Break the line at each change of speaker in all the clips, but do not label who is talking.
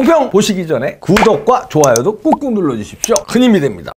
똥평 보시기 전에 구독과 좋아요도 꾹꾹 눌러주십시오. 큰 힘이 됩니다.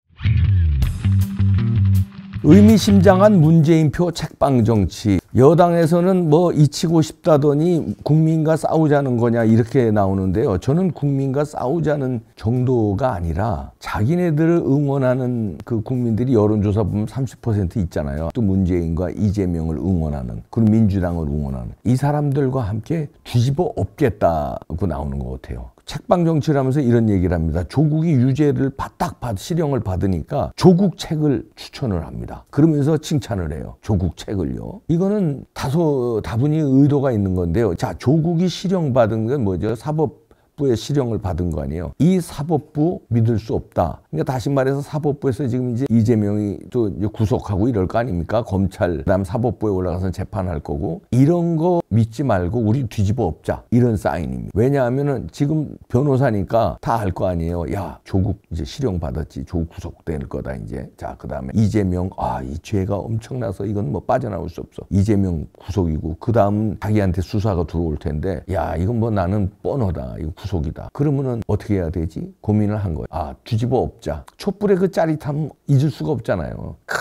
의미심장한 문재인표 책방 정치. 여당에서는 뭐잊히고 싶다더니 국민과 싸우자는 거냐 이렇게 나오는데요. 저는 국민과 싸우자는 정도가 아니라 자기네들을 응원하는 그 국민들이 여론조사 보면 30% 있잖아요. 또 문재인과 이재명을 응원하는 그리고 민주당을 응원하는 이 사람들과 함께 뒤집어 엎겠다고 나오는 것 같아요. 책방 정치를 하면서 이런 얘기를 합니다. 조국이 유죄를 바닥 받 실형을 받으니까 조국 책을 추천을 합니다. 그러면서 칭찬을 해요. 조국 책을요. 이거는 다소 다분히 의도가 있는 건데요. 자, 조국이 실형 받은 건 뭐죠? 사법 부의 실형을 받은 거 아니에요. 이 사법부 믿을 수 없다. 그러니까 다시 말해서 사법부에서 지금 이제 이재명이 또 구속하고 이럴 거 아닙니까? 검찰, 그다음 사법부에 올라가서 재판할 거고 이런 거 믿지 말고 우리 뒤집어 엎자 이런 사인입니다. 왜냐하면은 지금 변호사니까 다 알 거 아니에요. 야 조국 이제 실형 받았지, 조국 구속될 거다 이제. 자 그다음에 이재명 아 이 죄가 엄청나서 이건 뭐 빠져나올 수 없어. 이재명 구속이고 그다음 자기한테 수사가 들어올 텐데 야 이건 뭐 나는 뻔하다, 이거 구속이다. 그러면은 어떻게 해야 되지? 고민을 한 거예요. 아 뒤집어 엎 먹자. 촛불의 그 짜릿함 잊을 수가 없잖아요. 크,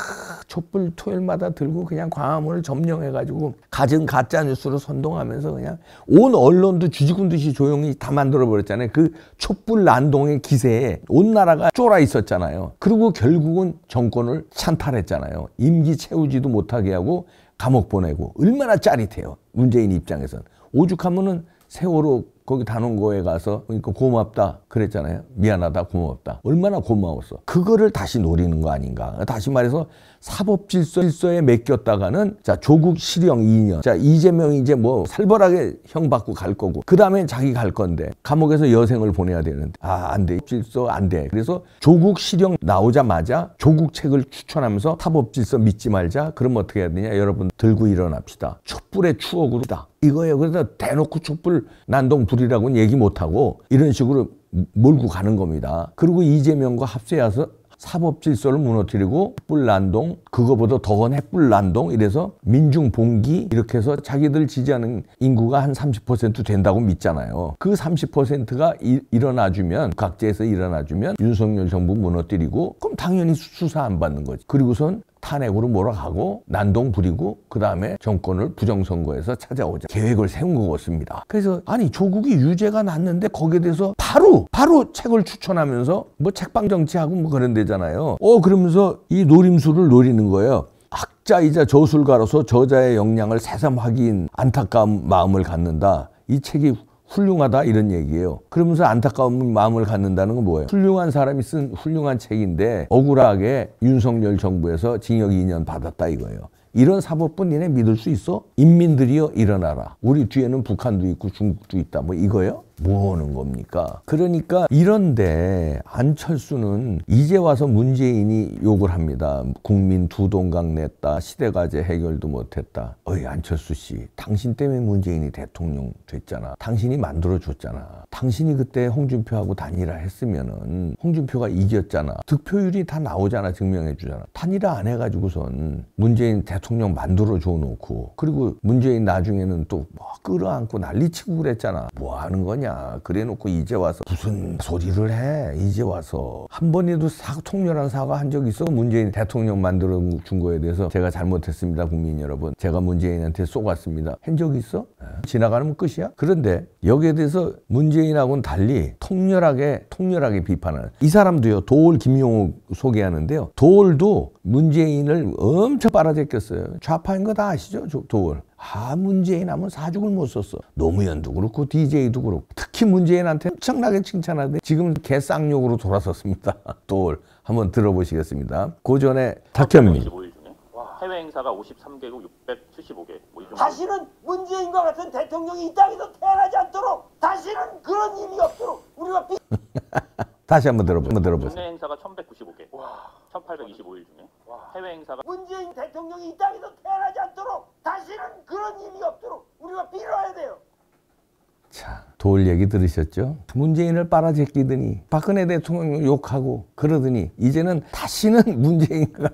촛불 토요일마다 들고 그냥 광화문을 점령해가지고 가진 가짜 뉴스로 선동하면서 그냥 온 언론도 쥐지군 듯이 조용히 다 만들어 버렸잖아요. 그 촛불 난동의 기세에 온 나라가 쫄아 있었잖아요. 그리고 결국은 정권을 찬탈했잖아요. 임기 채우지도 못하게 하고 감옥 보내고 얼마나 짜릿해요. 문재인 입장에선 오죽하면은 세월호 거기 단원고에 가서 그러니까 고맙다 그랬잖아요. 미안하다 고맙다. 얼마나 고마웠어. 그거를 다시 노리는 거 아닌가. 다시 말해서 사법 질서에 맡겼다가는 자 조국 실형 2년. 자 이재명이 이제 뭐 살벌하게 형 받고 갈 거고 그 다음에 자기 갈 건데 감옥에서 여생을 보내야 되는데 아 안 돼. 질서 안 돼. 그래서 조국 실형 나오자마자 조국 책을 추천하면서 사법 질서 믿지 말자. 그럼 어떻게 해야 되냐? 여러분 들고 일어납시다. 촛불의 추억으로다. 이거예요. 그래서 대놓고 촛불 난동 부르 둘이라고는 얘기 못하고 이런 식으로 몰고 가는 겁니다. 그리고 이재명과 합세해서 사법 질서를 무너뜨리고 뿔난동 그거보다 더한 햇불난동 이래서 민중 봉기 이렇게 해서 자기들 지지하는 인구가 한 30% 된다고 믿잖아요. 그 30%가 일, 일어나주면 각지에서 일어나주면 윤석열 정부 무너뜨리고 그럼 당연히 수사 안 받는 거지. 그리고선 탄핵으로 몰아가고 난동 부리고 그 다음에 정권을 부정선거에서 찾아오자 계획을 세운 거였습니다. 그래서 아니 조국이 유죄가 났는데 거기에 대해서 바로 바로 책을 추천하면서 뭐 책방 정치하고 뭐 그런 데잖아요. 어 그러면서 이 노림수를 노리는 거예요. 학자이자 저술가로서 저자의 역량을 새삼 확인 안타까운 마음을 갖는다. 이 책이 훌륭하다 이런 얘기예요. 그러면서 안타까운 마음을 갖는다는 건 뭐예요? 훌륭한 사람이 쓴 훌륭한 책인데 억울하게 윤석열 정부에서 징역 2년 받았다 이거예요. 이런 사법부 니네 믿을 수 있어? 인민들이여 일어나라. 우리 뒤에는 북한도 있고 중국도 있다. 뭐 이거요? 예뭐 하는 겁니까? 그러니까 이런데 안철수는 이제 와서 문재인이 욕을 합니다. 국민 두 동강 냈다. 시대과제 해결도 못했다. 어이 안철수 씨 당신 때문에 문재인이 대통령 됐잖아. 당신이 만들어줬잖아. 당신이 그때 홍준표하고 단일화 했으면은 홍준표가 이겼잖아. 득표율이 다 나오잖아. 증명해주잖아. 단일화 안 해가지고선 문재인 대통령 만들어줘 놓고 그리고 문재인 나중에는 또 뭐 끌어안고 난리치고 그랬잖아. 뭐 하는 거냐? 거냐. 그래 놓고 이제 와서 무슨 소리를 해. 이제 와서. 한 번이라도 사, 통렬한 사과 한 적 있어? 문재인 대통령 만들어 준 거에 대해서 제가 잘못했습니다. 국민 여러분. 제가 문재인한테 쏘았습니다. 한 적 있어? 네. 예. 지나가는 끝이야? 그런데 여기에 대해서 문재인하고는 달리 통렬하게 통렬하게 비판하는 이 사람도요. 도올 김용욱 소개하는데요. 도올도 문재인을 엄청 빨아들였어요 좌파인 거 다 아시죠? 도월. 아 문재인 하면 사죽을 못 썼어. 노무현도 그렇고 DJ도 그렇고 특히 문재인한테 엄청나게 칭찬하는데 지금 개쌍욕으로 돌아섰습니다. 도월 한번 들어보시겠습니다. 고 전에 탁현민. 해외 행사가 53개국 675개. 뭐 다시는 문재인과 같은 대통령이 이 땅에서 태어나지 않도록 다시는 그런 일이 없도록 우리가 비... 다시 한번 들어보, 세요 국내 행사가 1 1 1 4에 25일 중에 해외 행사가 문재인 대통령이 이 땅에서 태어나지 않도록 다시는 그런 일이 없도록 우리가 빌어야 돼요. 자, 돌 얘기 들으셨죠? 문재인을 빨아제끼더니 박근혜 대통령 욕하고 그러더니 이제는 다시는 문재인과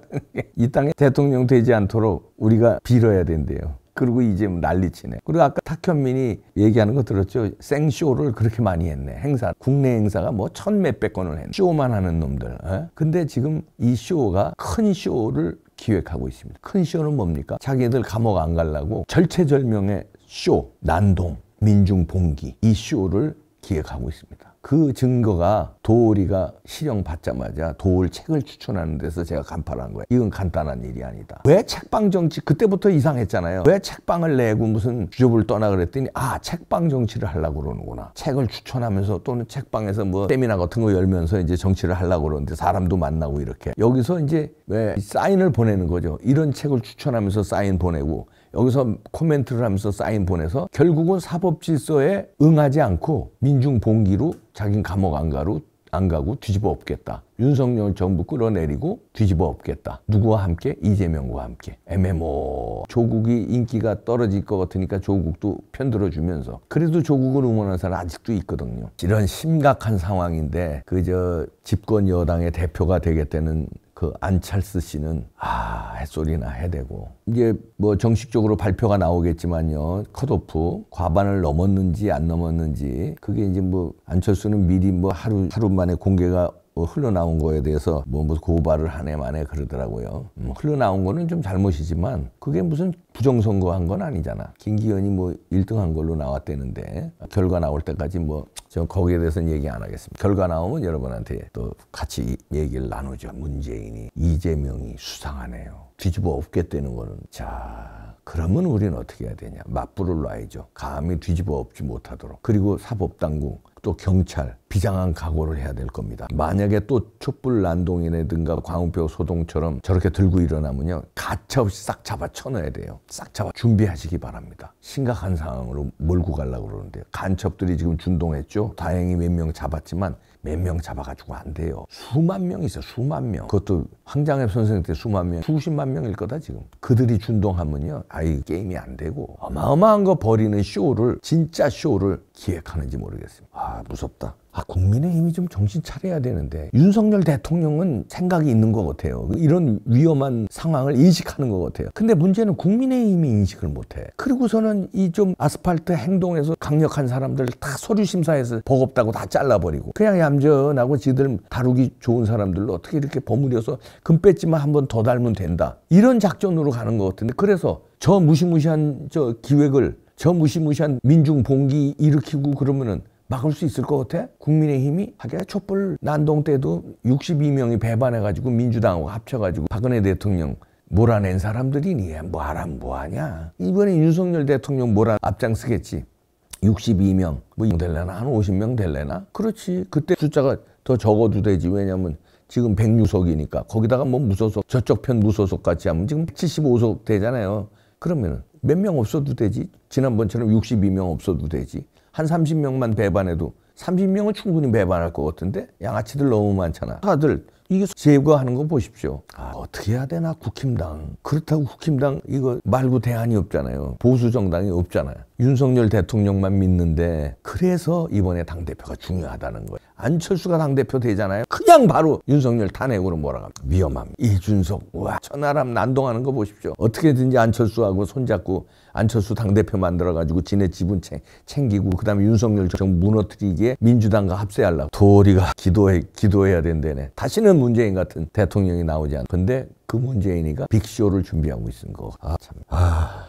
이 땅에 대통령 되지 않도록 우리가 빌어야 된대요. 그리고 이제 뭐 난리치네. 그리고 아까 탁현민이 얘기하는 거 들었죠? 생쇼를 그렇게 많이 했네. 행사. 국내 행사가 뭐 천 몇백 건을 했네. 쇼만 하는 놈들. 에? 어? 근데 지금 이 쇼가 큰 쇼를 기획하고 있습니다. 큰 쇼는 뭡니까? 자기들 감옥 안 가려고 절체절명의 쇼, 난동, 민중 봉기 이 쇼를 기획하고 있습니다. 그 증거가 도우리가 실형받자마자 도울 책을 추천하는 데서 제가 간파한 거예요. 이건 간단한 일이 아니다. 왜 책방 정치 그때부터 이상했잖아요. 왜 책방을 내고 무슨 주접을 떠나 그랬더니 아 책방 정치를 하려고 그러는구나. 책을 추천하면서 또는 책방에서 뭐 세미나 같은 거 열면서 이제 정치를 하려고 그러는데 사람도 만나고 이렇게 여기서 이제 왜 사인을 보내는 거죠. 이런 책을 추천하면서 사인 보내고 여기서 코멘트를 하면서 사인 보내서 결국은 사법 질서에 응하지 않고 민중 봉기로 자긴 감옥 안 가로 안 가고 뒤집어 엎겠다. 윤석열 정부 끌어내리고 뒤집어 엎겠다. 누구와 함께? 이재명과 함께. MMO. 조국이 인기가 떨어질 것 같으니까 조국도 편들어주면서. 그래도 조국을 응원하는 사람 아직도 있거든요. 이런 심각한 상황인데 그저 집권 여당의 대표가 되겠다는 그 안찰스 씨는 아햇소리나 해대고 이게 뭐 정식적으로 발표가 나오겠지만요 컷오프 과반을 넘었는지 안 넘었는지 그게 이제 뭐 안철수는 미리 뭐 하루 하루 만에 공개가 뭐 흘러나온 거에 대해서 뭐 무슨 고발을 하네 만에 그러더라고요. 음, 흘러나온 거는 좀 잘못이지만 그게 무슨 부정선거한 건 아니잖아. 김기현이 뭐 1등한 걸로 나왔대는데 결과 나올 때까지 뭐 저 거기에 대해서는 얘기 안 하겠습니다. 결과 나오면 여러분한테 또 같이 얘기를 나누죠. 문재인이 이재명이 수상하네요. 뒤집어 엎겠다는 거는 자 그러면 우리는 어떻게 해야 되냐? 맞불을 놔야죠. 감히 뒤집어 엎지 못하도록. 그리고 사법당국 또 경찰 비장한 각오를 해야 될 겁니다. 만약에 또 촛불 난동이라든가 광우표 소동처럼 저렇게 들고 일어나면요. 가차없이 싹 잡아 쳐넣어야 돼요. 싹 잡아 준비하시기 바랍니다. 심각한 상황으로 몰고 가려고 그러는데요. 간첩들이 지금 준동했죠. 다행히 몇 명 잡았지만 몇명 잡아가지고 안 돼요. 수만 명있어 수만 명. 그것도 황장엽 선생 때 수만 명, 수십만 명일 거다 지금. 그들이 준동하면요. 아이 게임이 안 되고 어마어마한 거 버리는 쇼를 진짜 쇼를 기획하는지 모르겠습니다. 아 무섭다. 아, 국민의힘이 좀 정신 차려야 되는데 윤석열 대통령은 생각이 있는 것 같아요. 이런 위험한 상황을 인식하는 것 같아요. 근데 문제는 국민의힘이 인식을 못해. 그리고서는 이 좀 아스팔트 행동에서 강력한 사람들 다 서류 심사에서 버겁다고 다 잘라버리고 그냥 얌전하고 지들 다루기 좋은 사람들로 어떻게 이렇게 버무려서 금배지만 한 번더 닮으면 된다. 이런 작전으로 가는 것 같은데 그래서 저 무시무시한 저 기획을 저 무시무시한 민중 봉기 일으키고 그러면은 막을 수 있을 것 같아? 국민의힘이 하게 촛불 난동 때도 62명이 배반해가지고 민주당하고 합쳐가지고 박근혜 대통령 몰아낸 사람들이 니 뭐하란 뭐하냐 이번에 윤석열 대통령 몰아 앞장서겠지 62명 뭐 될래나 한 50명 될래나 그렇지 그때 숫자가 더 적어도 되지 왜냐면 지금 106석이니까 거기다가 뭐 무소속 저쪽 편 무소속 같이 하면 지금 75석 되잖아요 그러면몇 명 없어도 되지 지난번처럼 62명 없어도 되지 한 30명만 배반해도 30명은 충분히 배반할 것 같은데 양아치들 너무 많잖아. 다들 이게 제거하는 거 보십시오. 아, 어떻게 해야 되나 국힘당. 그렇다고 국힘당 이거 말고 대안이 없잖아요. 보수 정당이 없잖아요. 윤석열 대통령만 믿는데 그래서 이번에 당 대표가 중요하다는 거예요. 안철수가 당 대표 되잖아요. 그냥 바로 윤석열 탄핵으로 몰아갑니다. 위험합니다. 이준석 와 천하람 난동하는 거 보십시오. 어떻게든지 안철수하고 손잡고 안철수 당대표 만들어가지고 지네 지분 챙, 챙기고 그다음에 윤석열 정 무너뜨리기에 민주당과 합세하려고 도리가 기도해 기도해야 된다네. 다시는 문재인 같은 대통령이 나오지 않. 근데 그 문재인이가 빅쇼를 준비하고 있는 거. 아 참. 아.